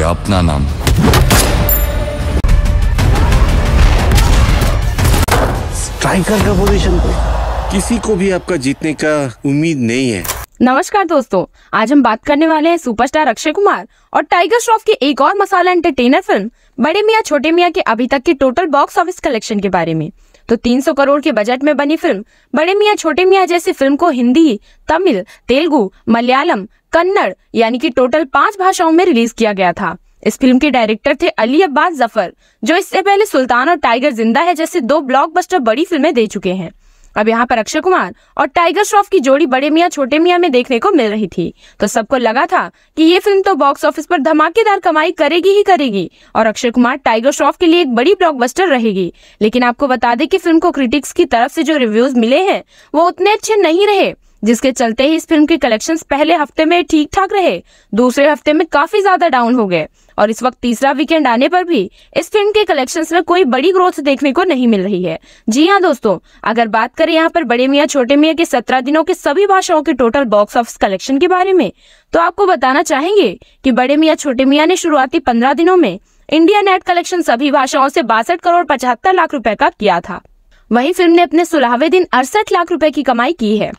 दिया अपना नाम स्ट्राइकर का पोजीशन पे किसी को भी आपका जीतने का उम्मीद नहीं है नमस्कार दोस्तों आज हम बात करने वाले हैं सुपरस्टार अक्षय कुमार और टाइगर श्रॉफ की एक और मसाला एंटरटेनर फिल्म बड़े मियाँ छोटे मियाँ के अभी तक के टोटल बॉक्स ऑफिस कलेक्शन के बारे में तो 300 करोड़ के बजट में बनी फिल्म बड़े मियाँ छोटे मियाँ जैसी फिल्म को हिंदी तमिल तेलुगु मलयालम कन्नड़ यानी कि टोटल पांच भाषाओं में रिलीज किया गया था इस फिल्म के डायरेक्टर थे अली अब्बास जफर जो इससे पहले सुल्तान और टाइगर जिंदा है जैसे दो ब्लॉकबस्टर बड़ी फिल्में दे चुके हैं अब यहाँ पर अक्षय कुमार और टाइगर श्रॉफ की जोड़ी बड़े मियाँ छोटे मियाँ में देखने को मिल रही थी तो सबको लगा था कि ये फिल्म तो बॉक्स ऑफिस पर धमाकेदार कमाई करेगी ही करेगी और अक्षय कुमार टाइगर श्रॉफ के लिए एक बड़ी ब्लॉकबस्टर रहेगी लेकिन आपको बता दें कि फिल्म को क्रिटिक्स की तरफ से जो रिव्यूज मिले हैं वो उतने अच्छे नहीं रहे जिसके चलते ही इस फिल्म के कलेक्शन पहले हफ्ते में ठीक ठाक रहे दूसरे हफ्ते में काफी ज्यादा डाउन हो गए और इस वक्त तीसरा वीकेंड आने पर भी इस फिल्म के कलेक्शन में कोई बड़ी ग्रोथ देखने को नहीं मिल रही है जी हाँ दोस्तों अगर बात करें यहाँ पर बड़े मियाँ छोटे मियाँ के सत्रह दिनों के सभी भाषाओं के टोटल बॉक्स ऑफिस कलेक्शन के बारे में तो आपको बताना चाहेंगे कि बड़े मियाँ छोटे मियाँ ने शुरुआती पंद्रह दिनों में इंडिया नेट कलेक्शन सभी भाषाओं से बासठ करोड़ पचहत्तर लाख रुपए का किया था वहीं फिल्म ने अपने सोलहवे दिन अड़सठ लाख रुपए की कमाई की है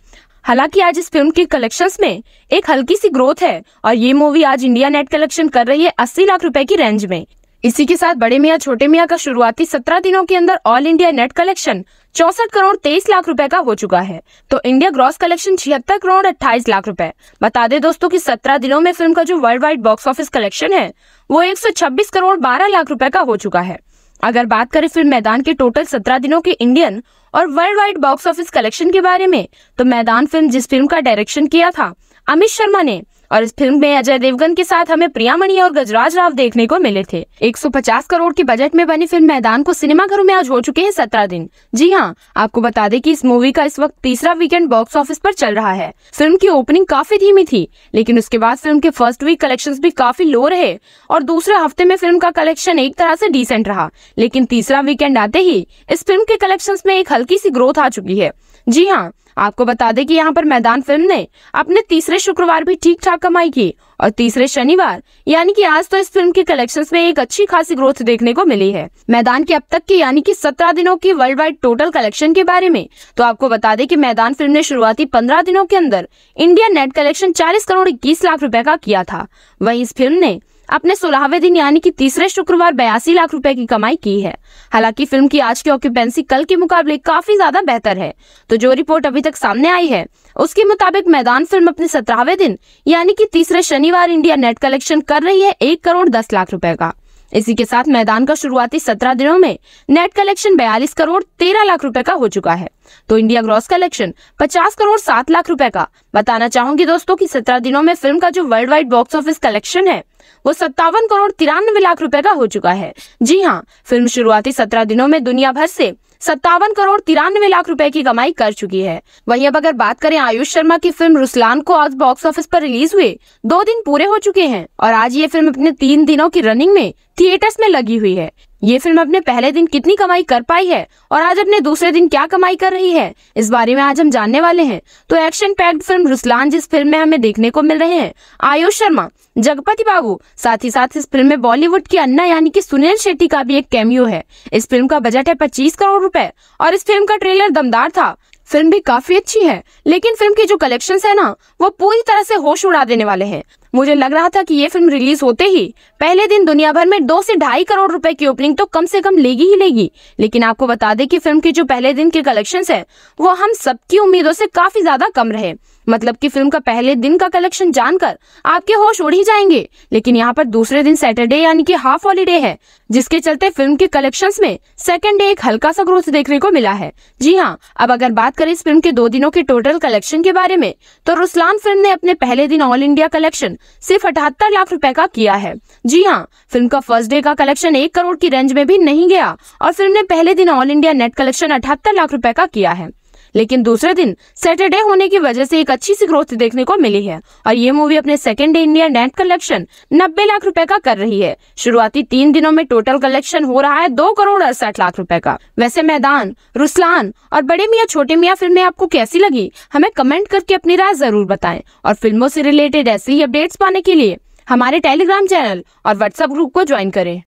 हालांकि आज इस फिल्म के कलेक्शंस में एक हल्की सी ग्रोथ है और ये मूवी आज इंडिया नेट कलेक्शन कर रही है अस्सी लाख रुपए की रेंज में इसी के साथ बड़े मियाँ छोटे मियाँ का शुरुआती सत्रह दिनों के अंदर ऑल इंडिया नेट कलेक्शन चौसठ करोड़ तेईस लाख रुपए का हो चुका है तो इंडिया ग्रॉस कलेक्शन छिहत्तर करोड़ अट्ठाईस लाख रुपए बता दे दोस्तों कि सत्रह दिनों में फिल्म का जो worldwide box office collection है वो छब्बीस करोड़ बारह लाख रुपए का हो चुका है अगर बात करें फिल्म मैदान के टोटल सत्रह दिनों के इंडियन और worldwide box office collection के बारे में तो मैदान फिल्म जिस फिल्म का डायरेक्शन किया था अमित शर्मा ने और इस फिल्म में अजय देवगन के साथ हमें प्रियामणि और गजराज राव देखने को मिले थे 150 करोड़ के बजट में बनी फिल्म मैदान को सिनेमाघरों में आज हो चुके हैं सत्रह दिन जी हाँ आपको बता दें कि इस मूवी का इस वक्त तीसरा वीकेंड बॉक्स ऑफिस पर चल रहा है फिल्म की ओपनिंग काफी धीमी थी लेकिन उसके बाद फिल्म के फर्स्ट वीक कलेक्शन भी काफी लो रहे और दूसरे हफ्ते में फिल्म का कलेक्शन एक तरह से डिसेंट रहा लेकिन तीसरा वीकेंड आते ही इस फिल्म के कलेक्शन में एक हल्की सी ग्रोथ आ चुकी है जी हाँ आपको बता दें कि यहाँ पर मैदान फिल्म ने अपने तीसरे शुक्रवार भी ठीक ठाक कमाई की और तीसरे शनिवार यानी कि आज तो इस फिल्म के कलेक्शंस में एक अच्छी खासी ग्रोथ देखने को मिली है मैदान की अब तक की यानी कि 17 दिनों की वर्ल्ड वाइड टोटल कलेक्शन के बारे में तो आपको बता दें कि मैदान फिल्म ने शुरुआती 15 दिनों के अंदर इंडिया नेट कलेक्शन 40 करोड़ इक्कीस लाख रुपए का किया था वहीं इस फिल्म ने अपने सोलहवें दिन यानी कि तीसरे शुक्रवार बयासी लाख रुपए की कमाई की है हालांकि फिल्म की आज की ऑक्यूपेंसी कल के मुकाबले काफी ज्यादा बेहतर है तो जो रिपोर्ट अभी तक सामने आई है उसके मुताबिक मैदान फिल्म अपने सत्रहवें दिन यानी कि तीसरे शनिवार इंडिया नेट कलेक्शन कर रही है एक करोड़ दस लाख रुपए का इसी के साथ मैदान का शुरुआती सत्रह दिनों में नेट कलेक्शन बयालीस करोड़ तेरह लाख रुपए का हो चुका है तो इंडिया ग्रॉस कलेक्शन पचास करोड़ सात लाख रुपए का बताना चाहूंगी दोस्तों की सत्रह दिनों में फिल्म का जो worldwide box office collection है वो सत्तावन करोड़ तिरानवे लाख रुपए का हो चुका है जी हाँ फिल्म शुरुआती सत्रह दिनों में दुनिया भर से सत्तावन करोड़ तिरानवे लाख रुपए की कमाई कर चुकी है वहीं अब अगर बात करें आयुष शर्मा की फिल्म रुसलान को आज बॉक्स ऑफिस पर रिलीज हुए दो दिन पूरे हो चुके हैं और आज ये फिल्म अपने तीन दिनों की रनिंग में थिएटर्स में लगी हुई है ये फिल्म अपने पहले दिन कितनी कमाई कर पाई है और आज अपने दूसरे दिन क्या कमाई कर रही है इस बारे में आज हम जानने वाले हैं तो एक्शन पैक्ड फिल्म रुस्लान जिस फिल्म में हमें देखने को मिल रहे हैं आयुष शर्मा जगपति बाबू साथ ही साथ इस फिल्म में बॉलीवुड की अन्ना यानी कि सुनील शेट्टी का भी एक कैमियो है इस फिल्म का बजट है पच्चीस करोड़ रूपए और इस फिल्म का ट्रेलर दमदार था फिल्म भी काफी अच्छी है लेकिन फिल्म की जो कलेक्शन है ना वो पूरी तरह से होश उड़ा देने वाले हैं मुझे लग रहा था कि ये फिल्म रिलीज होते ही पहले दिन दुनिया भर में दो से ढाई करोड़ रुपए की ओपनिंग तो कम से कम लेगी ही लेगी लेकिन आपको बता दें कि फिल्म के जो पहले दिन के कलेक्शन है वो हम सबकी उम्मीदों से काफी ज्यादा कम रहे मतलब कि फिल्म का पहले दिन का कलेक्शन जानकर आपके होश उड़ ही जाएंगे लेकिन यहाँ पर दूसरे दिन सैटरडे यानी कि हाफ हॉलीडे है जिसके चलते फिल्म के कलेक्शंस में सेकेंड डे एक हल्का सा ग्रोथ देखने को मिला है जी हाँ अब अगर बात करें इस फिल्म के दो दिनों के टोटल कलेक्शन के बारे में तो रुस्लान फिल्म ने अपने पहले दिन ऑल इंडिया कलेक्शन सिर्फ अठहत्तर लाख रुपए का किया है जी हाँ फिल्म का फर्स्ट डे का कलेक्शन एक करोड़ की रेंज में भी नहीं गया और फिल्म ने पहले दिन ऑल इंडिया नेट कलेक्शन अठहत्तर लाख रुपए का किया है लेकिन दूसरे दिन सैटरडे होने की वजह से एक अच्छी सी ग्रोथ देखने को मिली है और ये मूवी अपने second day India net collection नब्बे लाख रूपए का कर रही है शुरुआती तीन दिनों में टोटल कलेक्शन हो रहा है दो करोड़ अड़सठ लाख रूपए का वैसे मैदान रुस्लान और बड़े मियाँ छोटे मियाँ फिल्में आपको कैसी लगी हमें कमेंट करके अपनी राय जरूर बताए और फिल्मों से रिलेटेड ऐसी ही अपडेट्स पाने के लिए हमारे टेलीग्राम चैनल और व्हाट्सएप ग्रुप को ज्वाइन करें